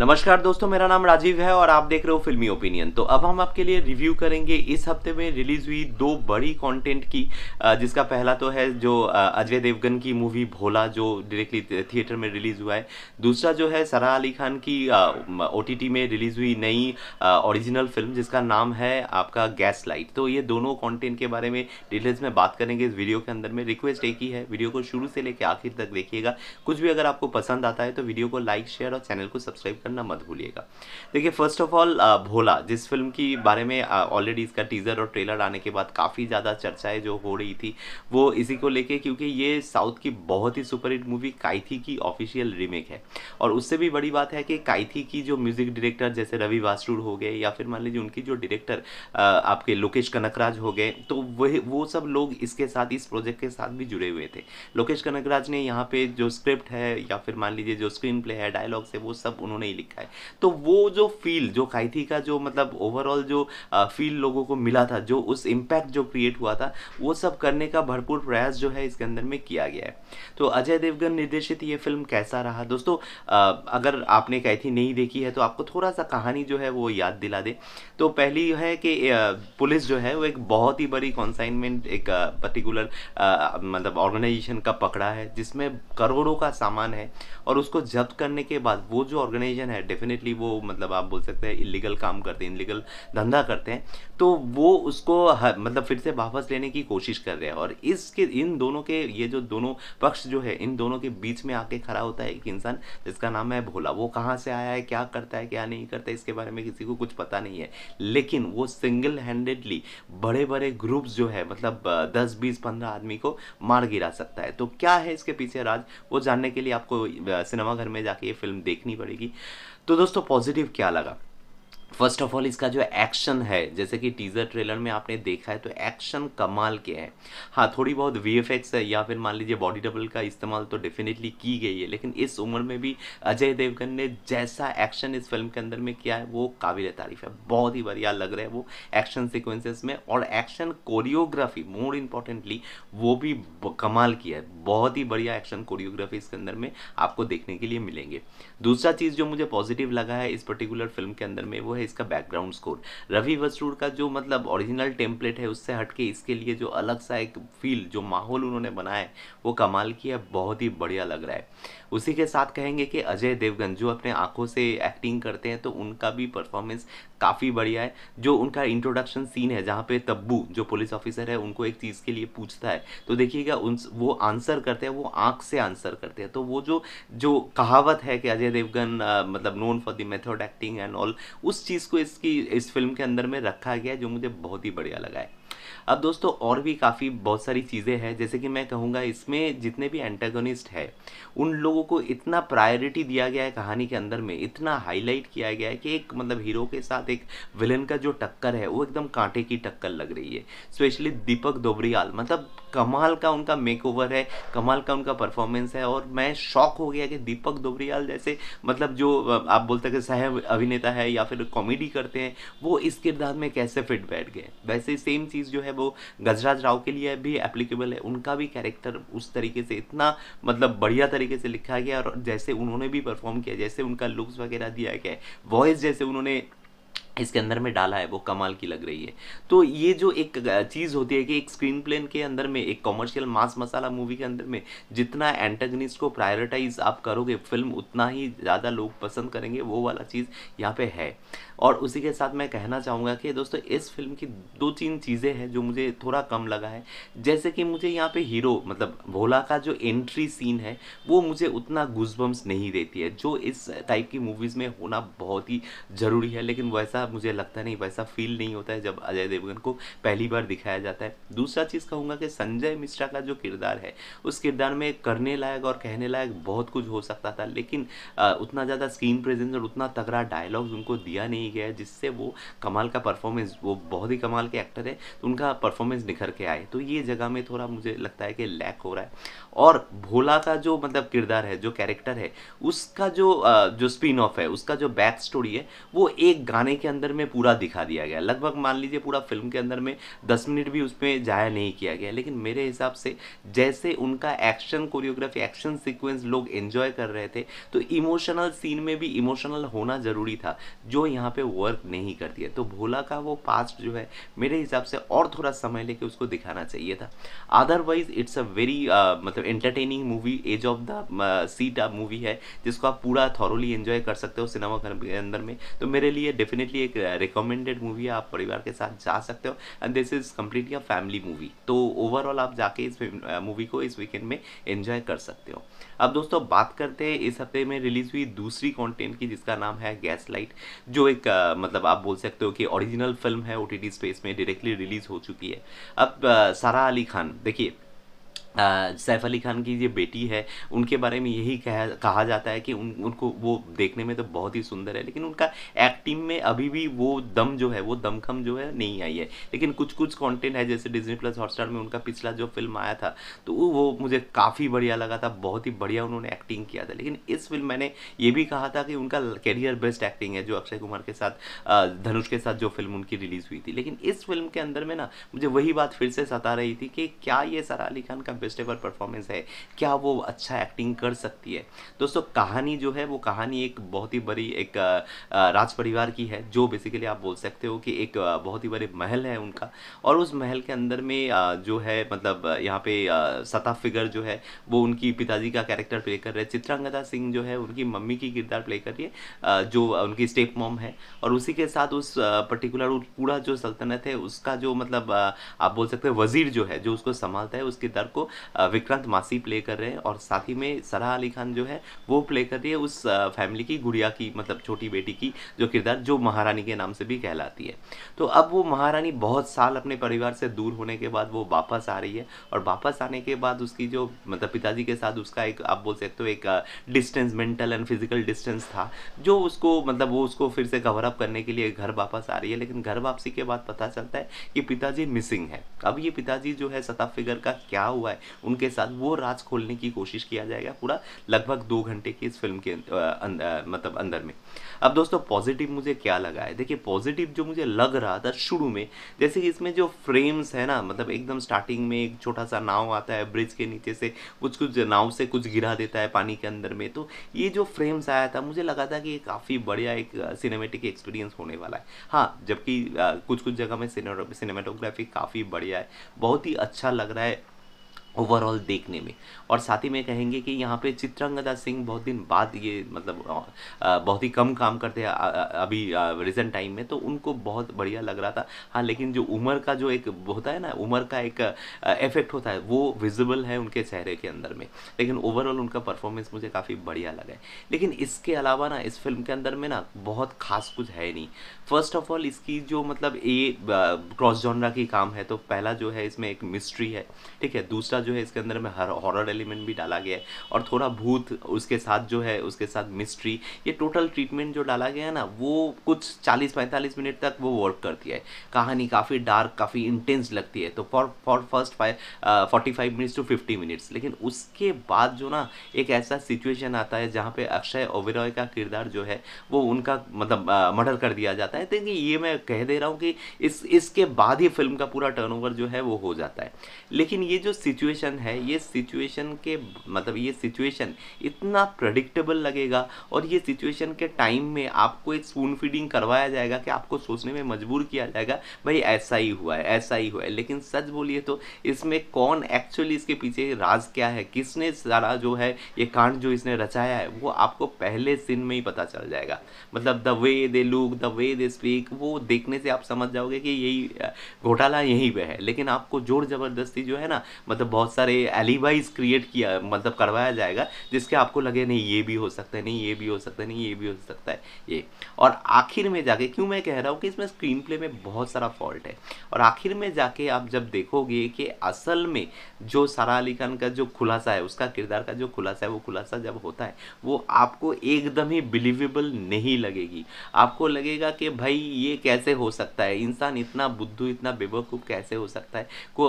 नमस्कार दोस्तों मेरा नाम राजीव है और आप देख रहे हो फिल्मी ओपिनियन तो अब हम आपके लिए रिव्यू करेंगे इस हफ्ते में रिलीज हुई दो बड़ी कंटेंट की जिसका पहला तो है जो अजय देवगन की मूवी भोला जो डायरेक्टली थिएटर में रिलीज हुआ है दूसरा जो है सरा अली खान की ओ में रिलीज हुई नई ओरिजिनल फिल्म जिसका नाम है आपका गैस लाइट तो ये दोनों कॉन्टेंट के बारे में डिटेल्स में बात करेंगे इस वीडियो के अंदर में रिक्वेस्ट एक ही है वीडियो को शुरू से लेकर आखिर तक देखिएगा कुछ भी अगर आपको पसंद आता है तो वीडियो को लाइक शेयर और चैनल को सब्सक्राइब करना मत भूलिएगा देखिए फर्स्ट ऑफ ऑल भोला जिस फिल्म की बारे में ऑलरेडी इसका टीज़र और ट्रेलर आने के बाद काफ़ी ज़्यादा चर्चाएं जो हो रही थी वो इसी को लेके क्योंकि ये साउथ की बहुत ही सुपरहिट मूवी काइथी की ऑफिशियल रीमेक है और उससे भी बड़ी बात है कि काइथी की जो म्यूज़िक डायरेक्टर जैसे रवि वास्टूर हो गए या फिर मान लीजिए उनकी जो डायरेक्टर आपके लोकेश कनकराज हो गए तो वह वो सब लोग इसके साथ इस प्रोजेक्ट के साथ भी जुड़े हुए थे लोकेश कनकराज ने यहाँ पे जो स्क्रिप्ट है या फिर मान लीजिए जो स्क्रीन प्ले है डायलॉग्स है वो सब उन्होंने लिखा है तो वो जो फील जो काइथी का जो मतलब ओवरऑल जो फील लोगों को मिला था जो उस इम्पैक्ट जो क्रिएट हुआ था वो सब करने का भरपूर प्रयास जो है इसके अंदर में किया गया है तो अजय देवगन निर्देशित ये फिल्म कैसा रहा दोस्तों अगर आपने कैथी नहीं देखी है तो आपको थोड़ा सा कहानी जो है वो याद दिला दे तो पहली है कि पुलिस जो है वो एक बहुत ही बड़ी कॉन्साइनमेंट एक पर्टिकुलर मतलब ऑर्गेनाइजेशन का पकड़ा है जिसमें करोड़ों का सामान है और उसको जब्त करने के बाद वो जो ऑर्गेनाइजेशन डिसीजन है डेफिनेटली वो मतलब आप बोल सकते हैं इलीगल काम करते हैं इलीगल धंधा करते हैं तो वो उसको हर, मतलब फिर से वापस लेने की कोशिश कर रहे हैं और इसके इन दोनों के ये जो दोनों पक्ष जो है इन दोनों के बीच में आके खड़ा होता है एक इंसान जिसका नाम है भोला वो कहाँ से आया है क्या करता है क्या नहीं करता है इसके बारे में किसी को कुछ पता नहीं है लेकिन वो सिंगल हैंडेडली बड़े बड़े ग्रुप्स जो है मतलब दस बीस पंद्रह आदमी को मार गिरा सकता है तो क्या है इसके पीछे राज वो जानने के लिए आपको सिनेमाघर में जाके ये फिल्म देखनी पड़ेगी तो दोस्तों पॉजिटिव क्या लगा फर्स्ट ऑफ ऑल इसका जो एक्शन है जैसे कि टीजर ट्रेलर में आपने देखा है तो एक्शन कमाल के हैं हाँ थोड़ी बहुत वी एफ एक्स है या फिर मान लीजिए बॉडी डबल का इस्तेमाल तो डेफिनेटली की गई है लेकिन इस उम्र में भी अजय देवगन ने जैसा एक्शन इस फिल्म के अंदर में किया है वो काबिल तारीफ है बहुत ही बढ़िया लग रहा है वो एक्शन सिक्वेंसेस में और एक्शन कोरियोग्राफी मोर इम्पॉर्टेंटली वो भी कमाल की है बहुत ही बढ़िया एक्शन कोरियोग्राफी इसके अंदर में आपको देखने के लिए मिलेंगे दूसरा चीज़ जो मुझे पॉजिटिव लगा है इस पर्टिकुलर फिल्म के अंदर में वो है इसका बैकग्राउंड स्कोर रवि वसरूर का जो मतलब ओरिजिनल टेम्पलेट है उससे हटके इसके लिए जो अलग सा एक फील जो माहौल उन्होंने बनाया है वो कमाल की है बहुत ही बढ़िया लग रहा है उसी के साथ कहेंगे कि अजय देवगन जो अपने आंखों से एक्टिंग करते हैं तो उनका भी परफॉर्मेंस काफ़ी बढ़िया है जो उनका इंट्रोडक्शन सीन है जहाँ पे तब्बू जो पुलिस ऑफिसर है उनको एक चीज़ के लिए पूछता है तो देखिएगा उन वो आंसर करते हैं वो आँख से आंसर करते हैं तो वो जो जो कहावत है कि अजय देवगन मतलब known for the method acting and all उस चीज़ को इसकी इस फिल्म के अंदर में रखा गया है जो मुझे बहुत ही बढ़िया लगा है अब दोस्तों और भी काफ़ी बहुत सारी चीज़ें हैं जैसे कि मैं कहूँगा इसमें जितने भी एंटेगोनिस्ट है उन लोगों को इतना प्रायोरिटी दिया गया है कहानी के अंदर में इतना हाईलाइट किया गया है कि एक मतलब हीरो के साथ एक विलन का जो टक्कर है वो एकदम कांटे की टक्कर लग रही है स्पेशली दीपक दोबरियाल मतलब कमाल का उनका मेक है कमाल का उनका परफॉर्मेंस है और मैं शॉक हो गया कि दीपक दोबरियाल जैसे मतलब जो आप बोलते हैं कि सह अभिनेता है या फिर कॉमेडी करते हैं वो इस किरदार में कैसे फिट बैठ गए वैसे सेम चीज़ जो है वो गजराज राव के लिए भी एप्लीकेबल है उनका भी कैरेक्टर उस तरीके से इतना मतलब बढ़िया तरीके से लिखा गया और जैसे उन्होंने भी परफॉर्म किया जैसे उनका लुक्स वगैरह दिया गया वॉइस जैसे उन्होंने इसके अंदर में डाला है वो कमाल की लग रही है तो ये जो एक चीज़ होती है कि एक स्क्रीन प्लेन के अंदर में एक कॉमर्शियल मास मसाला मूवी के अंदर में जितना एंटेगनिस्ट को प्रायोरिटाइज आप करोगे फिल्म उतना ही ज़्यादा लोग पसंद करेंगे वो वाला चीज़ यहाँ पे है और उसी के साथ मैं कहना चाहूँगा कि दोस्तों इस फिल्म की दो तीन चीज़ें हैं जो मुझे थोड़ा कम लगा है जैसे कि मुझे यहाँ पे हीरो मतलब भोला का जो एंट्री सीन है वो मुझे उतना गुजबम्स नहीं देती है जो इस टाइप की मूवीज़ में होना बहुत ही ज़रूरी है लेकिन वैसा मतलब मुझे लगता नहीं वैसा फील नहीं होता है जब अजय देवगन को पहली बार दिखाया जाता है दूसरा चीज़ कहूँगा कि संजय मिश्रा का जो किरदार है उस किरदार में करने लायक और कहने लायक बहुत कुछ हो सकता था लेकिन आ, उतना ज़्यादा स्क्रीन प्रेजेंस और उतना तगड़ा डायलॉग्स उनको दिया नहीं गया जिससे वो कमाल का परफॉर्मेंस वो बहुत ही कमाल के एक्टर है तो उनका परफॉर्मेंस निखर के आए तो ये जगह में थोड़ा मुझे लगता है कि लैक हो रहा है और भोला का जो मतलब किरदार है जो कैरेक्टर है उसका जो जो स्पिन ऑफ है उसका जो बैक स्टोरी है वो एक गाने के अंदर अंदर में पूरा दिखा दिया गया लगभग मान लीजिए पूरा फिल्म के अंदर में दस मिनट भी उसमें जाया नहीं किया गया लेकिन मेरे हिसाब से जैसे उनका एक्शन कोरियोग्राफी एक्शन सिक्वेंस लोग एंजॉय कर रहे थे तो इमोशनल सीन में भी इमोशनल होना ज़रूरी था जो यहाँ पे वर्क नहीं करती है तो भोला का वो पास्ट जो है मेरे हिसाब से और थोड़ा समय लेके उसको दिखाना चाहिए था अदरवाइज इट्स अ वेरी मतलब entertaining movie edge of the seat movie है जिसको आप पूरा थॉरोली एंजॉय कर सकते हो सिनेमा के अंदर में तो मेरे लिए डेफिनेटली की एक रिकमेंडेड मूवी है आप परिवार के साथ जा सकते हो and this is completely a family movie तो ओवरऑल आप जाके इस मूवी uh, को इस वीकेंड में एंजॉय कर सकते हो अब दोस्तों बात करते हैं इस हफ्ते में रिलीज हुई दूसरी कॉन्टेंट की जिसका नाम है गैस लाइट जो एक आ, uh, मतलब आप बोल सकते हो कि ओरिजिनल फिल्म है ओ स्पेस में डायरेक्टली रिलीज हो चुकी है अब आ, सारा अली खान देखिए सैफ़ अली ख़ान की जो बेटी है उनके बारे में यही कह कहा जाता है कि उन उनको वो देखने में तो बहुत ही सुंदर है लेकिन उनका एक्टिंग में अभी भी वो दम जो है वो दमखम जो है नहीं आई है लेकिन कुछ कुछ कंटेंट है जैसे डिज्नी प्लस हॉटस्टार में उनका पिछला जो फिल्म आया था तो वो मुझे काफ़ी बढ़िया लगा था बहुत ही बढ़िया उन्होंने एक्टिंग किया था लेकिन इस फिल्म मैंने ये भी कहा था कि उनका कैरियर बेस्ट एक्टिंग है जो अक्षय कुमार के साथ धनुष के साथ जो फिल्म उनकी रिलीज़ हुई थी लेकिन इस फिल्म के अंदर में ना मुझे वही बात फिर से सता रही थी कि क्या ये सरा अली खान का बेस्ट एवर परफॉर्मेंस है क्या वो अच्छा एक्टिंग कर सकती है दोस्तों कहानी जो है वो कहानी एक बहुत ही बड़ी एक राज परिवार की है जो बेसिकली आप बोल सकते हो कि एक बहुत ही बड़े महल है उनका और उस महल के अंदर में जो है मतलब यहाँ पे सता फिगर जो है वो उनकी पिताजी का कैरेक्टर प्ले कर रहे हैं चित्रांगदा सिंह जो है उनकी मम्मी की किरदार प्ले कर रही है जो उनकी स्टेप मॉम है और उसी के साथ उस पर्टिकुलर पूरा जो सल्तनत है उसका जो मतलब आप बोल सकते हैं वजीर जो है जो उसको संभालता है उस किरदार को विक्रांत मासी प्ले कर रहे हैं और साथ ही में सराह अली खान जो है वो प्ले कर रही है उस फैमिली की गुड़िया की मतलब छोटी बेटी की जो किरदार जो महारानी के नाम से भी कहलाती है तो अब वो महारानी बहुत साल अपने परिवार से दूर होने के बाद वो वापस आ रही है और वापस आने के बाद उसकी जो मतलब पिताजी के साथ उसका एक आप बोल सकते हो एक distance mental and physical distance था जो उसको मतलब वो उसको फिर से कवर अप करने के लिए घर वापस आ रही है लेकिन घर वापसी के बाद पता चलता है कि पिताजी मिसिंग है अब ये पिताजी जो है सता फिगर का क्या हुआ है उनके साथ वो राज खोलने की कोशिश किया जाएगा पूरा लगभग दो घंटे की इस फिल्म के अं, मतलब अंदर में अब दोस्तों पॉजिटिव मुझे क्या लगा है देखिए पॉजिटिव जो मुझे लग रहा था शुरू में जैसे कि इसमें जो फ्रेम्स है ना मतलब एकदम स्टार्टिंग में एक छोटा सा नाव आता है ब्रिज के नीचे से कुछ कुछ नाव से कुछ गिरा देता है पानी के अंदर में तो ये जो फ्रेम्स आया था मुझे लगा था कि ये काफ़ी बढ़िया एक सिनेमेटिक एक्सपीरियंस होने वाला है हाँ जबकि कुछ कुछ जगह में सिनेमाटोग्राफी काफ़ी बढ़िया है बहुत ही अच्छा लग रहा है ओवरऑल देखने में और साथ ही में कहेंगे कि यहाँ पे चित्रंगदा सिंह बहुत दिन बाद ये मतलब बहुत ही कम काम करते हैं अभी रिजेंट टाइम में तो उनको बहुत बढ़िया लग रहा था हाँ लेकिन जो उम्र का जो एक होता है ना उम्र का एक इफेक्ट होता है वो विजिबल है उनके चेहरे के अंदर में लेकिन ओवरऑल उनका परफॉर्मेंस मुझे काफ़ी बढ़िया लगा है लेकिन इसके अलावा ना इस फिल्म के अंदर में ना बहुत खास कुछ है नहीं फर्स्ट ऑफ ऑल इसकी जो मतलब ये क्रॉस जॉनरा की काम है तो पहला जो है इसमें एक मिस्ट्री है ठीक है दूसरा थोड़ा जो है इसके अंदर में हर हॉरर एलिमेंट भी डाला गया है और थोड़ा भूत उसके साथ जो है उसके साथ मिस्ट्री ये टोटल ट्रीटमेंट जो डाला गया है ना वो कुछ चालीस पैंतालीस मिनट तक वो वर्क करती है कहानी काफ़ी डार्क काफ़ी इंटेंस लगती है तो for for first five forty five minutes to fifty minutes लेकिन उसके बाद जो ना एक ऐसा सिचुएशन आता है जहाँ पे अक्षय ओबेरॉय का किरदार जो है वो उनका मतलब मर्डर कर दिया जाता है तो ये मैं कह दे रहा हूँ कि इस इसके बाद ही फिल्म का पूरा टर्नओवर जो है वो हो जाता है लेकिन ये जो सिचुएशन सिचुएशन है ये सिचुएशन के मतलब ये सिचुएशन इतना प्रडिक्टेबल लगेगा और ये सिचुएशन के टाइम में आपको एक स्पून फीडिंग करवाया जाएगा कि आपको सोचने में मजबूर किया जाएगा भाई ऐसा ही हुआ है ऐसा ही हुआ है लेकिन सच बोलिए तो इसमें कौन एक्चुअली इसके पीछे राज क्या है किसने सारा जो है ये कांड जो इसने रचाया है वो आपको पहले सीन में ही पता चल जाएगा मतलब the way they look the way they speak वो देखने से आप समझ जाओगे कि यही घोटाला यहीं पर है लेकिन आपको जोर ज़बरदस्ती जो है ना मतलब बहुत सारे एलिवाइज क्रिएट किया मतलब करवाया जाएगा जिसके आपको लगे नहीं ये भी हो सकता है नहीं ये भी हो सकता है नहीं ये भी हो सकता है ये और आखिर में जाके क्यों मैं कह रहा हूँ कि इसमें स्क्रीन प्ले में बहुत सारा फॉल्ट है और आखिर में जाके आप जब देखोगे कि असल में जो सारा अली खान का जो खुलासा है उसका किरदार का जो खुलासा है वो खुलासा जब होता है वो आपको एकदम ही बिलीवेबल नहीं लगेगी आपको लगेगा कि भाई ये कैसे हो सकता है इंसान इतना बुद्धू इतना बेवकूफ़ कैसे हो सकता है को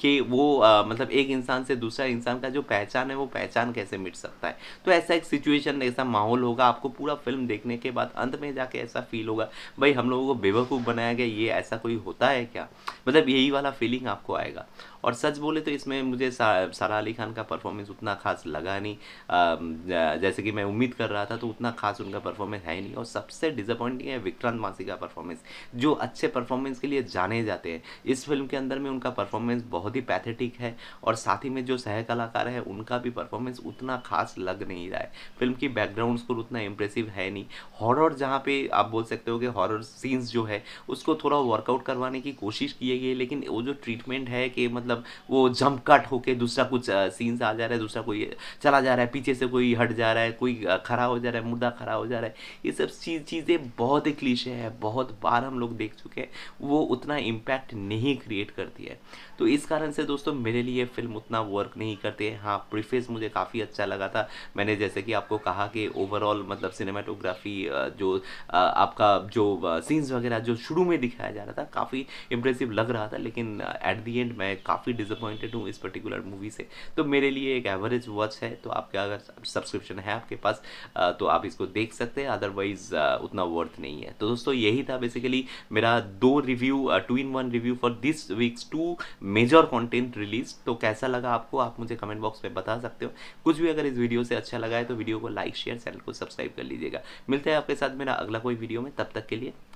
कि वो आ, मतलब मतलब एक इंसान से दूसरा इंसान का जो पहचान है वो पहचान कैसे मिट सकता है तो ऐसा एक सिचुएशन ऐसा माहौल होगा आपको पूरा फिल्म देखने के बाद अंत में जाके ऐसा फील होगा भाई हम लोगों को बेवकूफ़ बनाया गया ये ऐसा कोई होता है क्या मतलब यही वाला फीलिंग आपको आएगा और सच बोले तो इसमें मुझे सा, सारा अली खान का परफॉर्मेंस उतना खास लगा नहीं जैसे कि मैं उम्मीद कर रहा था तो उतना खास उनका परफॉर्मेंस है नहीं और सबसे डिसअपॉइंटिंग है विक्रांत मासी का परफॉर्मेंस जो अच्छे परफॉर्मेंस के लिए जाने जाते हैं इस फिल्म के अंदर में उनका परफॉर्मेंस बहुत ही पैथेटिक है और साथ ही में जो सह कलाकार है उनका भी परफॉर्मेंस उतना खास लग नहीं रहा है फिल्म की बैकग्राउंड स्कोर उतना इम्प्रेसिव है नहीं हॉरर जहाँ पे आप बोल सकते हो कि हॉरर सीन्स जो है उसको थोड़ा वर्कआउट करवाने की कोशिश की गई है लेकिन वो जो ट्रीटमेंट है कि मतलब मतलब वो जंप कट होके दूसरा कुछ सीन्स आ जा रहा है दूसरा कोई चला जा रहा है पीछे से कोई हट जा रहा है कोई खड़ा हो जा रहा है मुर्दा खड़ा हो जा रहा है ये सब चीज़ चीज़ें बहुत ही क्लीशे है बहुत बार हम लोग देख चुके हैं वो उतना इम्पैक्ट नहीं क्रिएट करती है तो इस कारण से दोस्तों मेरे लिए फिल्म उतना वर्क नहीं करती है हाँ प्रीफेस मुझे काफ़ी अच्छा लगा था मैंने जैसे कि आपको कहा कि ओवरऑल मतलब सिनेमाटोग्राफी जो आपका जो सीन्स वगैरह जो शुरू में दिखाया जा रहा था काफ़ी इम्प्रेसिव लग रहा था लेकिन एट दी एंड मैं काफ़ी काफ़ी डिसअपॉइंटेड हूँ इस पर्टिकुलर मूवी से तो मेरे लिए एक एवरेज वॉच है तो आपके अगर सब्सक्रिप्शन है आपके पास तो आप इसको देख सकते हैं अदरवाइज उतना वर्थ नहीं है तो दोस्तों यही था बेसिकली मेरा दो review two in one review for this week's two major content release तो कैसा लगा आपको आप मुझे कमेंट बॉक्स में बता सकते हो कुछ भी अगर इस वीडियो से अच्छा लगा है तो वीडियो को लाइक शेयर चैनल को सब्सक्राइब कर लीजिएगा मिलते हैं आपके साथ मेरा अगला कोई वीडियो में तब तक के लिए